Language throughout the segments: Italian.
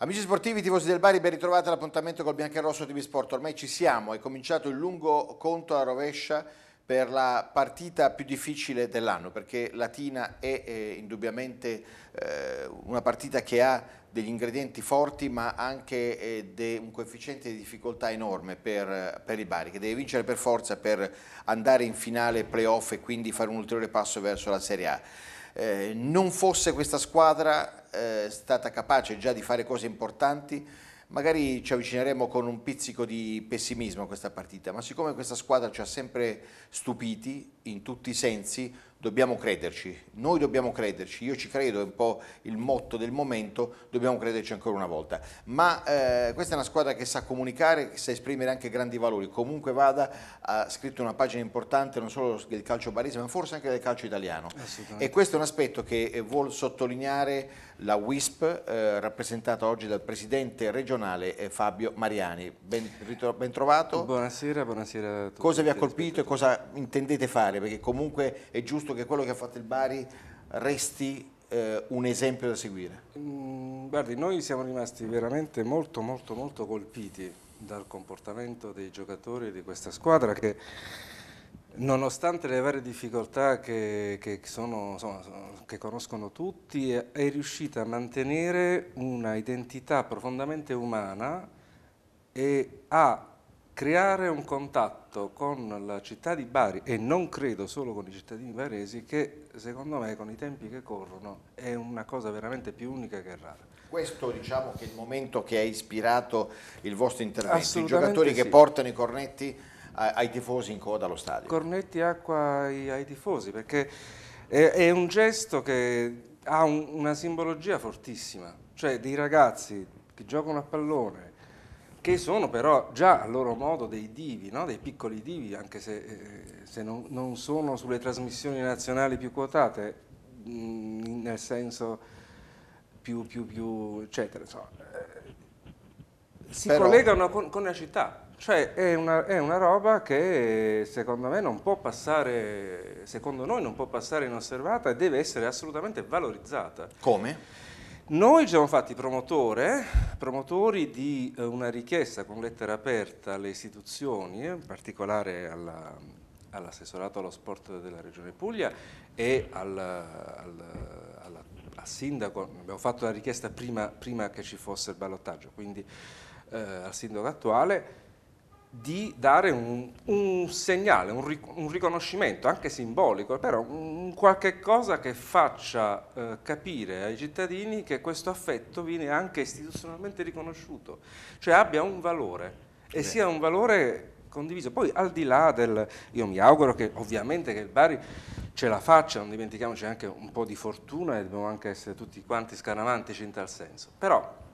Amici sportivi, tifosi del Bari, ben ritrovati all'appuntamento col Biancherosso TV Sport. Ormai ci siamo, è cominciato il lungo conto alla rovescia per la partita più difficile dell'anno, perché Latina è, è eh, indubbiamente eh, una partita che ha degli ingredienti forti, ma anche eh, un coefficiente di difficoltà enorme per, per il Bari, che deve vincere per forza per andare in finale playoff e quindi fare un ulteriore passo verso la Serie A. Eh, non fosse questa squadra eh, stata capace già di fare cose importanti, magari ci avvicineremo con un pizzico di pessimismo a questa partita, ma siccome questa squadra ci ha sempre stupiti in tutti i sensi, dobbiamo crederci, noi dobbiamo crederci, io ci credo, è un po' il motto del momento, dobbiamo crederci ancora una volta, ma eh, questa è una squadra che sa comunicare, sa esprimere anche grandi valori, comunque vada ha scritto una pagina importante non solo del calcio barese ma forse anche del calcio italiano e questo è un aspetto che eh, vuol sottolineare la WISP eh, rappresentata oggi dal presidente regionale eh, Fabio Mariani. Ben, ben, trovato. Buonasera, buonasera a tutti. Cosa vi ha colpito e cosa intendete fare? Perché comunque è giusto che quello che ha fatto il Bari resti eh, un esempio da seguire. Mm, guardi, noi siamo rimasti veramente molto molto molto colpiti dal comportamento dei giocatori di questa squadra che Nonostante le varie difficoltà che, che, sono, insomma, che, conoscono tutti, è riuscita a mantenere una identità profondamente umana e a creare un contatto con la città di Bari, e non credo solo con i cittadini baresi, che secondo me con i tempi che corrono è una cosa veramente più unica che rara. Questo diciamo che è il momento che ha ispirato il vostro intervento, i giocatori sì. che portano i cornetti ai tifosi in coda allo stadio. Cornetti acqua ai, ai tifosi perché è, è, un gesto che ha un, una simbologia fortissima, cioè dei ragazzi che giocano a pallone, che sono però già a loro modo dei divi, no? dei piccoli divi, anche se, eh, se non, non, sono sulle trasmissioni nazionali più quotate, mh, mm, nel senso più, più, più, eccetera. Insomma, eh, si Però... collegano con, con, la città. Cioè è una, è una, roba che secondo me non può passare, secondo noi non può passare inosservata e deve essere assolutamente valorizzata. Come? Noi ci siamo fatti promotore, promotori di eh, una richiesta con lettera aperta alle istituzioni, in particolare alla, all'assessorato allo sport della Regione Puglia e al, al, al, al sindaco, abbiamo fatto la richiesta prima, prima, che ci fosse il ballottaggio, quindi eh, al sindaco attuale, di dare un, un segnale, un, ric un, riconoscimento, anche simbolico, però un qualche cosa che faccia eh, capire ai cittadini che questo affetto viene anche istituzionalmente riconosciuto, cioè abbia un valore e sia un valore condiviso. Poi al di là del... io mi auguro che ovviamente che il Bari ce la faccia, non dimentichiamoci anche un po' di fortuna e dobbiamo anche essere tutti quanti scaramantici in tal senso, però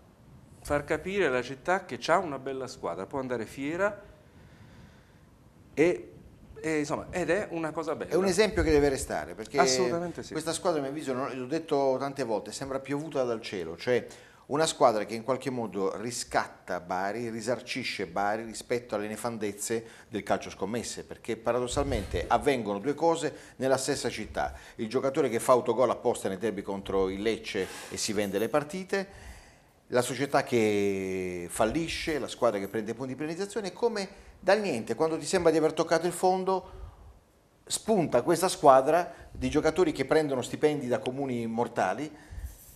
far capire alla città che ha una bella squadra, può andare fiera e, e, insomma, ed è una cosa bella. È un esempio che deve restare, perché sì. questa squadra, a mio avviso, l'ho detto tante volte, sembra piovuta dal cielo, cioè una squadra che in qualche modo riscatta Bari, risarcisce Bari rispetto alle nefandezze del calcio scommesse, perché paradossalmente avvengono due cose nella stessa città. Il giocatore che fa autogol apposta nei derby contro il Lecce e si vende le partite la società che fallisce, la squadra che prende punti di penalizzazione e come dal niente, quando ti sembra di aver toccato il fondo, spunta questa squadra di giocatori che prendono stipendi da comuni mortali,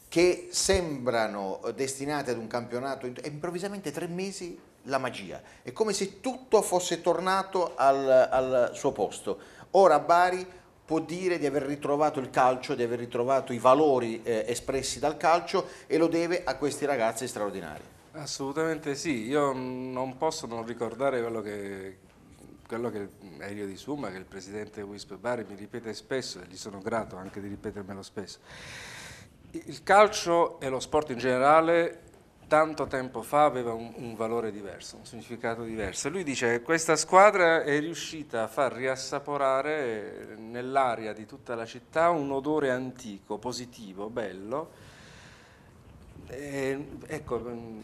che sembrano destinati ad un campionato, e improvvisamente tre mesi la magia. È come se tutto fosse tornato al, al suo posto. Ora Bari può dire di aver ritrovato il calcio, di aver ritrovato i valori eh, espressi dal calcio e lo deve a questi ragazzi straordinari. Assolutamente sì, io non posso non ricordare quello che, quello che Elio Di Summa, che il presidente Wisp Bari mi ripete spesso e gli sono grato anche di ripetermelo spesso. Il calcio e lo sport in generale tanto tempo fa aveva un, un, valore diverso, un significato diverso. Lui dice che questa squadra è riuscita a far riassaporare nell'aria di tutta la città un odore antico, positivo, bello. E, ecco,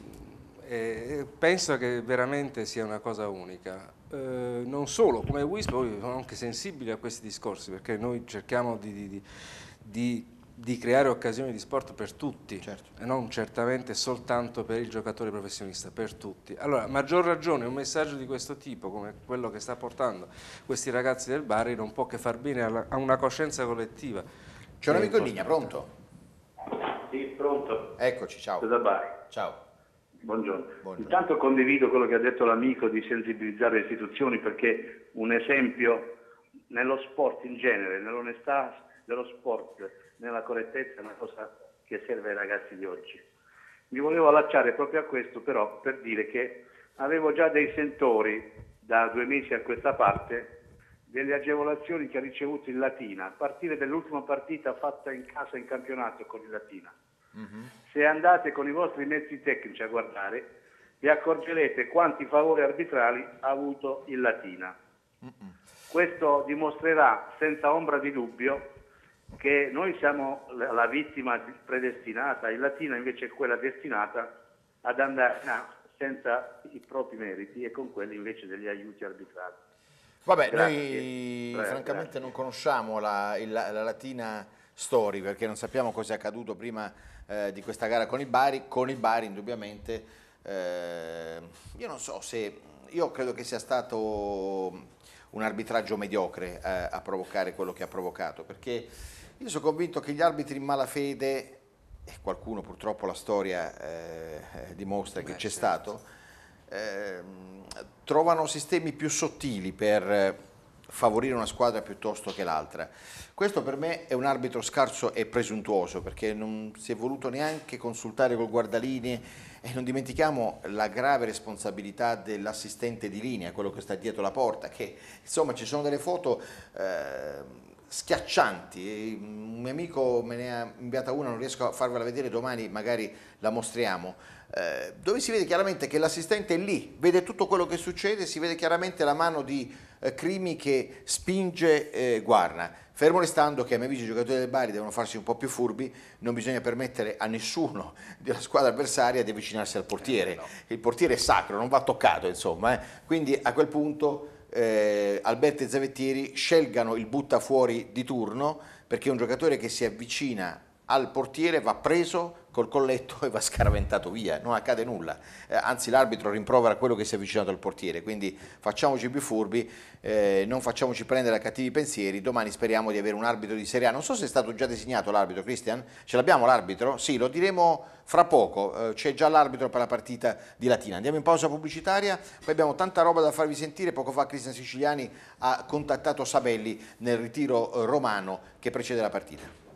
e penso che veramente sia una cosa unica. Eh, non solo, come WISP, sono anche sensibili a questi discorsi, perché noi cerchiamo di, di, di di creare occasioni di sport per tutti certo. e non certamente soltanto per il giocatore professionista, per tutti. Allora, maggior ragione un messaggio di questo tipo, come quello che sta portando questi ragazzi del Bari, non può che far bene alla, a una coscienza collettiva. C'è un amico in linea, pronto? Sì, pronto. Eccoci, ciao. Da Bari. Ciao. Buongiorno. Buongiorno. Intanto condivido quello che ha detto l'amico di sensibilizzare le istituzioni perché un esempio nello sport in genere, nell'onestà dello sport nella correttezza è una cosa che serve ai ragazzi di oggi. Mi volevo allacciare proprio a questo però per dire che avevo già dei sentori da due mesi a questa parte delle agevolazioni che ha ricevuto il Latina, a partire dall'ultima partita fatta in casa in campionato con il Latina. Mm-hmm. Se andate con i vostri mezzi tecnici a guardare, vi accorgerete quanti favori arbitrali ha avuto il Latina. Mm-mm. Questo dimostrerà senza ombra di dubbio che noi siamo la vittima predestinata, il latino invece è quella destinata ad andare no, senza i propri meriti e con quelli invece degli aiuti arbitrati. Vabbè, grazie. noi grazie. francamente grazie. non conosciamo la, la, la latina story perché non sappiamo cosa è accaduto prima eh, di questa gara con i Bari, con i Bari indubbiamente eh, io non so se, io credo che sia stato un arbitraggio mediocre eh, a provocare quello che ha provocato perché io sono convinto che gli arbitri in malafede, e qualcuno purtroppo la storia eh, eh dimostra Beh, che c'è certo. stato, eh, trovano sistemi più sottili per eh, favorire una squadra piuttosto che l'altra. Questo per me è un arbitro scarso e presuntuoso perché non si è voluto neanche consultare col guardalini e non dimentichiamo la grave responsabilità dell'assistente di linea, quello che sta dietro la porta, che insomma ci sono delle foto eh, schiaccianti. Un mio amico me ne ha inviata una, non riesco a farvela vedere domani, magari la mostriamo. Eh, dove si vede chiaramente che l'assistente è lì, vede tutto quello che succede, si vede chiaramente la mano di eh, Crimi che spinge Guarna. Fermo restando che a mio avviso i giocatori del Bari devono farsi un po' più furbi, non bisogna permettere a nessuno della squadra avversaria di avvicinarsi al portiere. Eh, no. Il portiere è sacro, non va toccato, insomma. Eh. Quindi a quel punto eh, Alberti e Zavettieri scelgano il butta fuori di turno perché è un giocatore che si avvicina al portiere, va preso col colletto e va scaraventato via, non accade nulla, eh, anzi l'arbitro rimprovera quello che si è avvicinato al portiere, quindi facciamoci più furbi, eh, non facciamoci prendere a cattivi pensieri, domani speriamo di avere un arbitro di Serie A, non so se è stato già designato l'arbitro Cristian, ce l'abbiamo l'arbitro? Sì, lo diremo fra poco, eh, c'è già l'arbitro per la partita di Latina, andiamo in pausa pubblicitaria, poi abbiamo tanta roba da farvi sentire, poco fa Cristian Siciliani ha contattato Sabelli nel ritiro eh, romano che precede la partita.